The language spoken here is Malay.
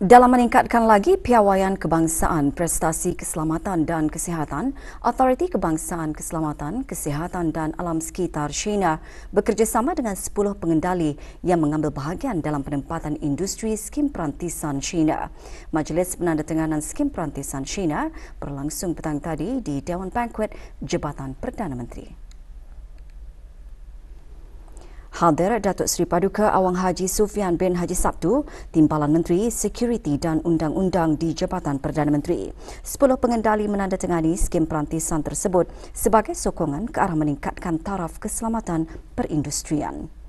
Dalam meningkatkan lagi piawaian kebangsaan, prestasi keselamatan dan kesihatan, Autoriti Kebangsaan Keselamatan, Kesihatan dan Alam Sekitar China bekerjasama dengan 10 pengendali yang mengambil bahagian dalam penempatan industri skim perantisan China. Majlis Penandatanganan Skim Perantisan China berlangsung petang tadi di Dewan Banquet Jabatan Perdana Menteri hadir Datuk Seri Paduka Awang Haji Sufian bin Haji Sabtu, Timbalan Menteri Security dan Undang-Undang di Jabatan Perdana Menteri. Sepuluh pengendali menandatangani skim perantisan tersebut sebagai sokongan ke arah meningkatkan taraf keselamatan perindustrian.